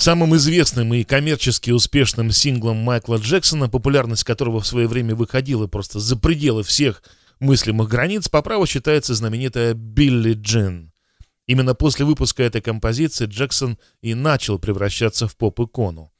Самым известным и коммерчески успешным синглом Майкла Джексона, популярность которого в свое время выходила просто за пределы всех мыслимых границ, по праву считается знаменитая «Билли Джин». Именно после выпуска этой композиции Джексон и начал превращаться в поп-икону.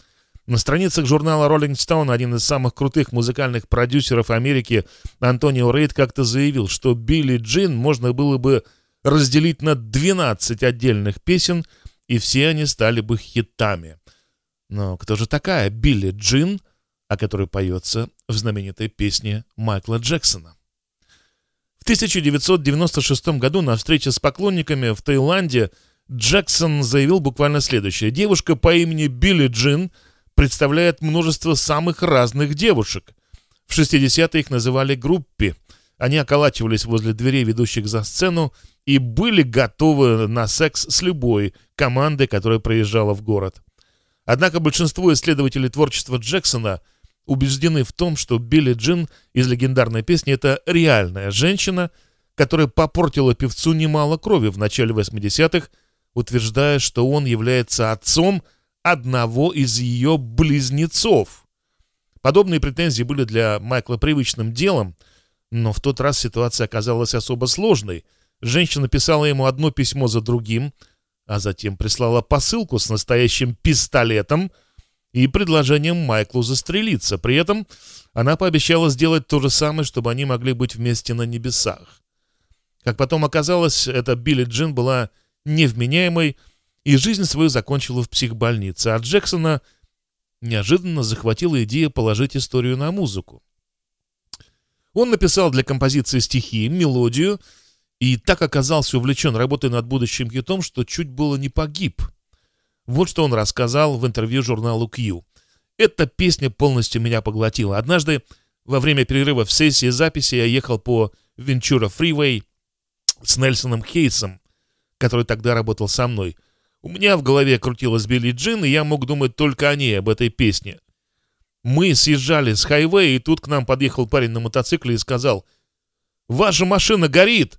На страницах журнала Rolling Stone один из самых крутых музыкальных продюсеров Америки Антонио Рейд как-то заявил, что «Билли Джин» можно было бы разделить на 12 отдельных песен – и все они стали бы хитами. Но кто же такая Билли Джин, о которой поется в знаменитой песне Майкла Джексона? В 1996 году на встрече с поклонниками в Таиланде Джексон заявил буквально следующее. Девушка по имени Билли Джин представляет множество самых разных девушек. В 60-е их называли группи – они околачивались возле дверей, ведущих за сцену, и были готовы на секс с любой командой, которая проезжала в город. Однако большинство исследователей творчества Джексона убеждены в том, что Билли Джин из легендарной песни – это реальная женщина, которая попортила певцу немало крови в начале 80-х, утверждая, что он является отцом одного из ее близнецов. Подобные претензии были для Майкла привычным делом – но в тот раз ситуация оказалась особо сложной. Женщина писала ему одно письмо за другим, а затем прислала посылку с настоящим пистолетом и предложением Майклу застрелиться. При этом она пообещала сделать то же самое, чтобы они могли быть вместе на небесах. Как потом оказалось, эта Билли Джин была невменяемой и жизнь свою закончила в психбольнице, а Джексона неожиданно захватила идея положить историю на музыку. Он написал для композиции стихи, мелодию, и так оказался увлечен работой над будущим хитом, что чуть было не погиб. Вот что он рассказал в интервью журналу Q. «Эта песня полностью меня поглотила. Однажды во время перерыва в сессии записи я ехал по Венчура Фривей с Нельсоном Хейсом, который тогда работал со мной. У меня в голове крутилась Билли Джин, и я мог думать только о ней, об этой песне. Мы съезжали с хайвея, и тут к нам подъехал парень на мотоцикле и сказал, «Ваша машина горит!»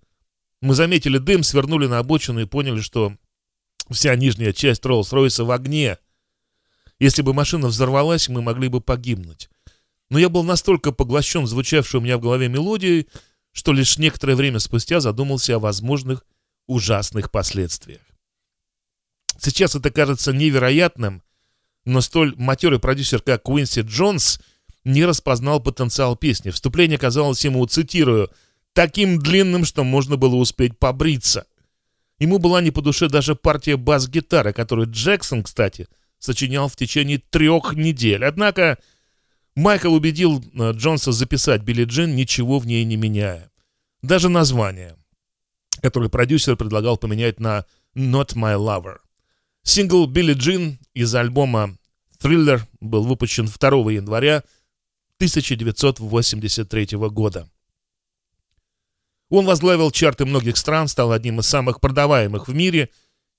Мы заметили дым, свернули на обочину и поняли, что вся нижняя часть Роллс-Ройса в огне. Если бы машина взорвалась, мы могли бы погибнуть. Но я был настолько поглощен звучавшей у меня в голове мелодией, что лишь некоторое время спустя задумался о возможных ужасных последствиях. Сейчас это кажется невероятным, но столь матерый продюсер, как Уинси Джонс, не распознал потенциал песни. Вступление казалось ему, цитирую, «таким длинным, что можно было успеть побриться». Ему была не по душе даже партия бас-гитары, которую Джексон, кстати, сочинял в течение трех недель. Однако Майкл убедил э, Джонса записать «Билли Джин», ничего в ней не меняя. Даже название, которое продюсер предлагал поменять на «Not My Lover». Сингл «Билли Джин» из альбома "Триллер" был выпущен 2 января 1983 года. Он возглавил чарты многих стран, стал одним из самых продаваемых в мире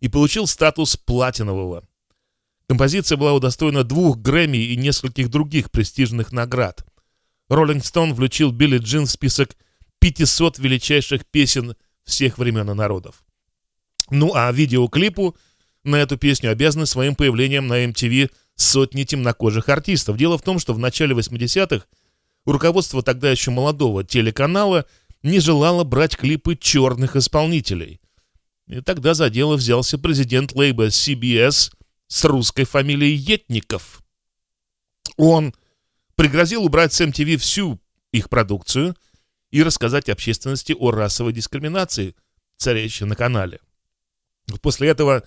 и получил статус платинового. Композиция была удостоена двух Грэмми и нескольких других престижных наград. Роллинг Стоун включил Билли Джин в список 500 величайших песен всех времен и народов. Ну а видеоклипу – на эту песню обязаны своим появлением на MTV сотни темнокожих артистов. Дело в том, что в начале 80-х руководство тогда еще молодого телеканала не желало брать клипы черных исполнителей. И тогда за дело взялся президент лейба CBS с русской фамилией Етников. Он пригрозил убрать с MTV всю их продукцию и рассказать общественности о расовой дискриминации, царящей на канале. После этого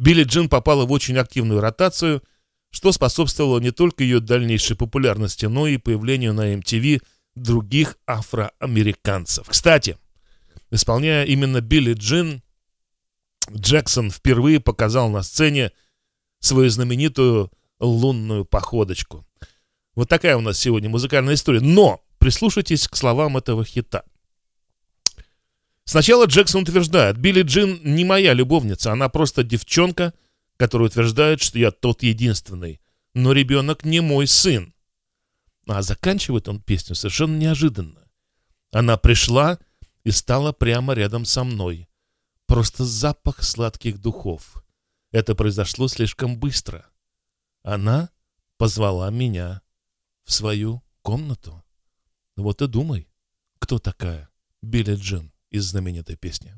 Билли Джин попала в очень активную ротацию, что способствовало не только ее дальнейшей популярности, но и появлению на MTV других афроамериканцев. Кстати, исполняя именно Билли Джин, Джексон впервые показал на сцене свою знаменитую лунную походочку. Вот такая у нас сегодня музыкальная история. Но прислушайтесь к словам этого хита. Сначала Джексон утверждает, Билли Джин не моя любовница, она просто девчонка, которая утверждает, что я тот единственный. Но ребенок не мой сын. А заканчивает он песню совершенно неожиданно. Она пришла и стала прямо рядом со мной. Просто запах сладких духов. Это произошло слишком быстро. Она позвала меня в свою комнату. Вот и думай, кто такая Билли Джин из знаменитой песни.